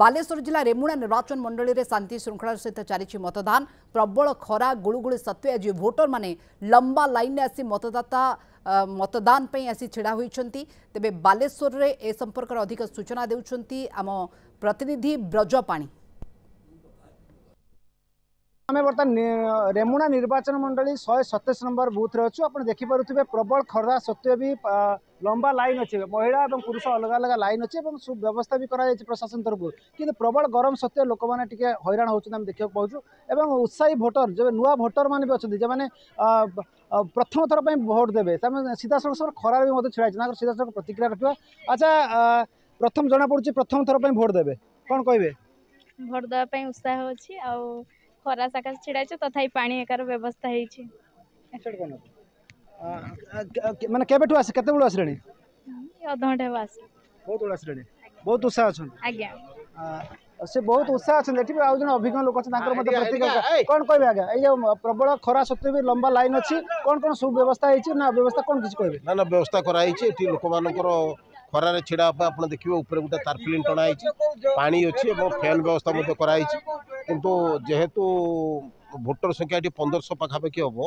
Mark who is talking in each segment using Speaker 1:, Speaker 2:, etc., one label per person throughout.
Speaker 1: ବାଲେଶ୍ୱର ଜିଲ୍ଲା ରେମୁଣା ନିର୍ବାଚନ ମଣ୍ଡଳୀରେ ଶାନ୍ତି ଶୃଙ୍ଖଳାର ସହିତ ଚାଲିଛି ମତଦାନ ପ୍ରବଳ ଖରା ଗୁଳୁଗୁଳି ସତ୍ତ୍ୱେ ଆଜି ଭୋଟରମାନେ ଲମ୍ବା ଲାଇନ୍ରେ ଆସି ମତଦାତା ମତଦାନ ପାଇଁ ଆସି ଛିଡ଼ା ହୋଇଛନ୍ତି ତେବେ ବାଲେଶ୍ୱରରେ ଏ ସମ୍ପର୍କରେ ଅଧିକ ସୂଚନା ଦେଉଛନ୍ତି ଆମ ପ୍ରତିନିଧି ବ୍ରଜପାଣି ଆମେ ବର୍ତ୍ତମାନ ରେମୁଣା ନିର୍ବାଚନ ମଣ୍ଡଳୀ ଶହେ ସତେଇଶ ନମ୍ବର ବୁଥରେ ଅଛୁ ଆପଣ ଦେଖିପାରୁଥିବେ ପ୍ରବଳ ଖରା ସତ୍ତ୍ୱେ ବି ଲମ୍ବା ଲାଇନ୍ ଅଛି ମହିଳା ଏବଂ ପୁରୁଷ ଅଲଗା ଅଲଗା ଲାଇନ୍ ଅଛି ଏବଂ ସୁବ୍ୟବସ୍ଥା ବି କରାଯାଇଛି ପ୍ରଶାସନ ତରଫରୁ କିନ୍ତୁ ପ୍ରବଳ ଗରମ ସତ୍ତ୍ୱେ ଲୋକମାନେ ଟିକେ ହଇରାଣ ହେଉଛନ୍ତି ଆମେ ଦେଖିବାକୁ ପାଉଛୁ ଏବଂ ଉତ୍ସାହୀ ଭୋଟର ଯେବେ ନୂଆ ଭୋଟରମାନେ ବି ଅଛନ୍ତି ଯେଉଁମାନେ ପ୍ରଥମ ଥର ପାଇଁ ଭୋଟ୍ ଦେବେ ସେମାନେ ସିଧାସଳଖ ସେମାନେ ଖରାରେ ବି ମଧ୍ୟ ଛିଡ଼ା ହେଇଛି ତାଙ୍କର ସିଧାସଳଖ ପ୍ରତିକ୍ରିୟା ରଖିବା ଆଚ୍ଛା ପ୍ରଥମ ଜଣାପଡ଼ୁଛି ପ୍ରଥମ ଥର ପାଇଁ ଭୋଟ୍ ଦେବେ କ'ଣ କହିବେ ଭୋଟ୍ ଦେବା ପାଇଁ ଉତ୍ସାହ ଅଛି ଆଉ খরা সাকাশ ছিড়া আছে তথাপি পানি একার ব্যবস্থা হয়েছে মানে কেবেঠু আসে কেতবেলু আসলেনি অধঘণ্টা হব আসে বহুত বেলা আসলেনি বহুত উৎসাহ আছেন আজ্ঞা সে বহুত উৎসাহ আছেন এটি আউ জন অভিজ্ঞ লোক আছে তাঁর মধ্যে প্রতিক্রিয়া কোন কইবে আজ্ঞা এই যে প্রবল খরা সত্ত্বে বি লম্বা লাইন আছে কোন কোন সু ব্যবস্থা হয়েছে না ব্যবস্থা কোন কিছু কইবে
Speaker 2: না না ব্যবস্থা করা হয়েছে এটি লোকমানଙ୍କର খরারে ছিড়া আপনার দেখবে উপরে গোটে তারফিলিন টଣା হয়েছে পাঁ অছি এবং ফ্যান ব্যবস্থা মধ্যে করা হয়েছে কিন্তু যেহেতু ভোটর সংখ্যা এটি পনেরোশো পাখাপাখি হব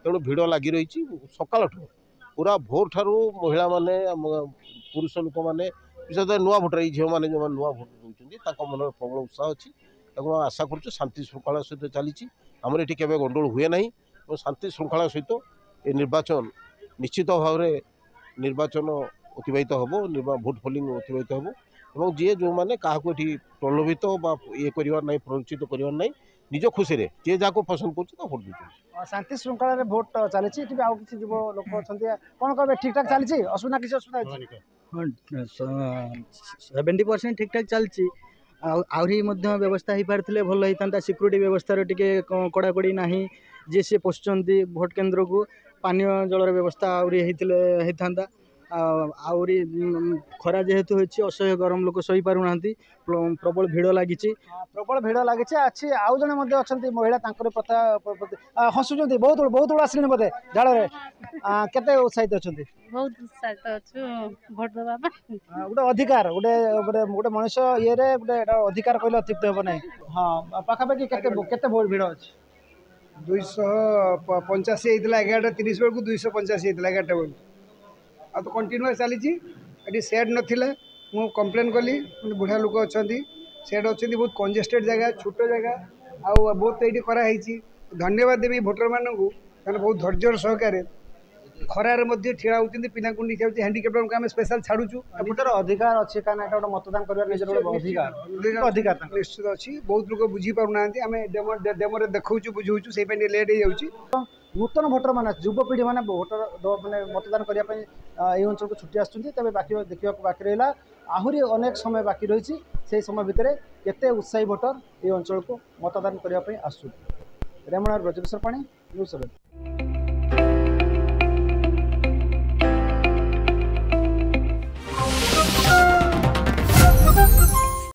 Speaker 2: তেমন ভিড় লাগি রয়েছে সকালঠু পুরা ভোর ঠার মহিলা মানে পুরুষ লোক মানে বিশেষ করে নূয়া ভোটার এই ঝিও মানে যে নূয়া ভোট দেওয়া তাঁর মনের প্রবল উৎসাহ অছি এবং আশা করছি শান্তি শৃঙ্খলা সহিত চালিছি আমার এটি কেবে গণ্ডগোল হুয়ে না এবং শান্তি শৃঙ্খলা সহিত এই নির্বাচন নিশ্চিত ভাবে নির্বাচন অতিবাহিত হব ভোট পোলিং অতিবাহিত হব এবং ଯିଏ ଯେଉଁମାନେ କାହାକୁ ଏଠି ପ୍ରଲୋଭିତ ବା ଇଏ କରିବାର ନାହିଁ ପ୍ରରୋଚିତ କରିବାର ନାହିଁ ନିଜ ଖୁସିରେ ଯିଏ ଯାହାକୁ ପସନ୍ଦ କରୁଛି ତାକୁ ଭୋଟ
Speaker 1: ଦେଉଛନ୍ତି ଶାନ୍ତି ଶୃଙ୍ଖଳାରେ ଭୋଟ ଚାଲିଛି ଏଠି ଆଉ କିଛି ଯୁବ ଲୋକ ଅଛନ୍ତି କ'ଣ କହିବେ ଠିକ୍ଠାକ୍ ଚାଲିଛି ଅସୁବିଧା କିଛି ଅସୁବିଧା ଅଛି
Speaker 3: ସେଭେଣ୍ଟି ପରସେଣ୍ଟ ଠିକ୍ଠାକ୍ ଚାଲିଛି
Speaker 1: ଆଉ ଆହୁରି ମଧ୍ୟ ବ୍ୟବସ୍ଥା ହେଇପାରିଥିଲେ ଭଲ ହେଇଥାନ୍ତା ସିକ୍ୟୁରିଟି ବ୍ୟବସ୍ଥାର ଟିକେ କଡ଼ାକଡ଼ି ନାହିଁ ଯିଏ ସିଏ ପଶୁଛନ୍ତି ଭୋଟ କେନ୍ଦ୍ରକୁ ପାନୀୟ ଜଳର ବ୍ୟବସ୍ଥା ଆହୁରି ହେଇଥିଲେ ହେଇଥାନ୍ତା ଆହୁରି ଖରା ଯେହେତୁ ହେଉଛି ଅସହ୍ୟ ଗରମ ଲୋକ ସହିପାରୁନାହାନ୍ତି ପ୍ରବଳ ଭିଡ଼ ଲାଗିଛି ପ୍ରବଳ ଭିଡ଼ ଲାଗିଛି ଅଛି ଆଉ ଜଣେ ମଧ୍ୟ ଅଛନ୍ତି ମହିଳା ତାଙ୍କର ପ୍ରଥା ହସୁଛନ୍ତି ବହୁତ ବହୁତ ବେଳ ଆସିଲେଣି ବୋଧେ ଝାଳରେ କେତେ ଉତ୍ସାହିତ ଅଛନ୍ତି ବହୁତ ଉତ୍ସାହିତ ଅଛୁ ଭୋଟ ଦେବା ପାଇଁ ଗୋଟେ ଅଧିକାର ଗୋଟେ ଗୋଟେ ଗୋଟେ ମଣିଷ ଇଏରେ ଗୋଟେ ଅଧିକାର କହିଲେ ଅତ୍ୟୁକ୍ତ ହେବ ନାହିଁ ହଁ ପାଖାପାଖି କେତେ କେତେ ଭିଡ଼ ଅଛି
Speaker 3: ଦୁଇଶହ ପଞ୍ଚାଅଶୀ ହେଇଥିଲା ଏଗାରଟା ତିରିଶ ବେଳକୁ ଦୁଇଶହ ପଞ୍ଚାଅଶୀ ହେଇଥିଲା ଏଗାରଟା ବେଳକୁ ଆଉ ତ କଣ୍ଟିନ୍ୟୁଅସ୍ ଚାଲିଛି ଏଠି ସେଟ୍ ନଥିଲା ମୁଁ କମ୍ପ୍ଲେନ୍ କଲି ବୁଢ଼ା ଲୋକ ଅଛନ୍ତି ସେଟ୍ ଅଛନ୍ତି ବହୁତ କଞ୍ଜେଷ୍ଟେଡ଼୍ ଜାଗା ଛୋଟ ଜାଗା ଆଉ ବହୁତ ଏଇଠି କରାହେଇଛି ଧନ୍ୟବାଦ ଦେବି ଭୋଟରମାନଙ୍କୁ ସେମାନେ ବହୁତ ଧୈର୍ଯ୍ୟର ସହକାରେ খরার মধ্যে ঠিয়া হচ্ছেন পিলাঙ্কু নিয়ে যাচ্ছে হ্যান্ডিক্যাপ্ট আমি স্পেশাল ছাড়ুছু গোটের অধিকার অছে কারণ এটা গোটে মতদান করার নিজের গোটে অধিকার অধিকার নিশ্চিত অছি বহুত লোক বুঝি পারু না আমি ডেমো ডেমোরে দেখাউছু বুঝাউছু সেই পাই লেট হয়ে যাচ্ছে নূতন ভোটর মানে যুবপিঢ়ি মানে ভোটর মানে মতদান করা এই
Speaker 1: অঞ্চলকে ছুটি আসছেন তবে বাকি দেখা বাকি রহলা আহরি অনেক সময় বাকি রয়েছে সেই সময় ভিতরে কেতে উৎসাহী ভোটর এই অঞ্চলকে মতদান করা আসছেন ରେମଣାର ବ୍ରଜକିଶୋର ପାଣି ନ୍ୟୁଜ୍ ସେଭେନ୍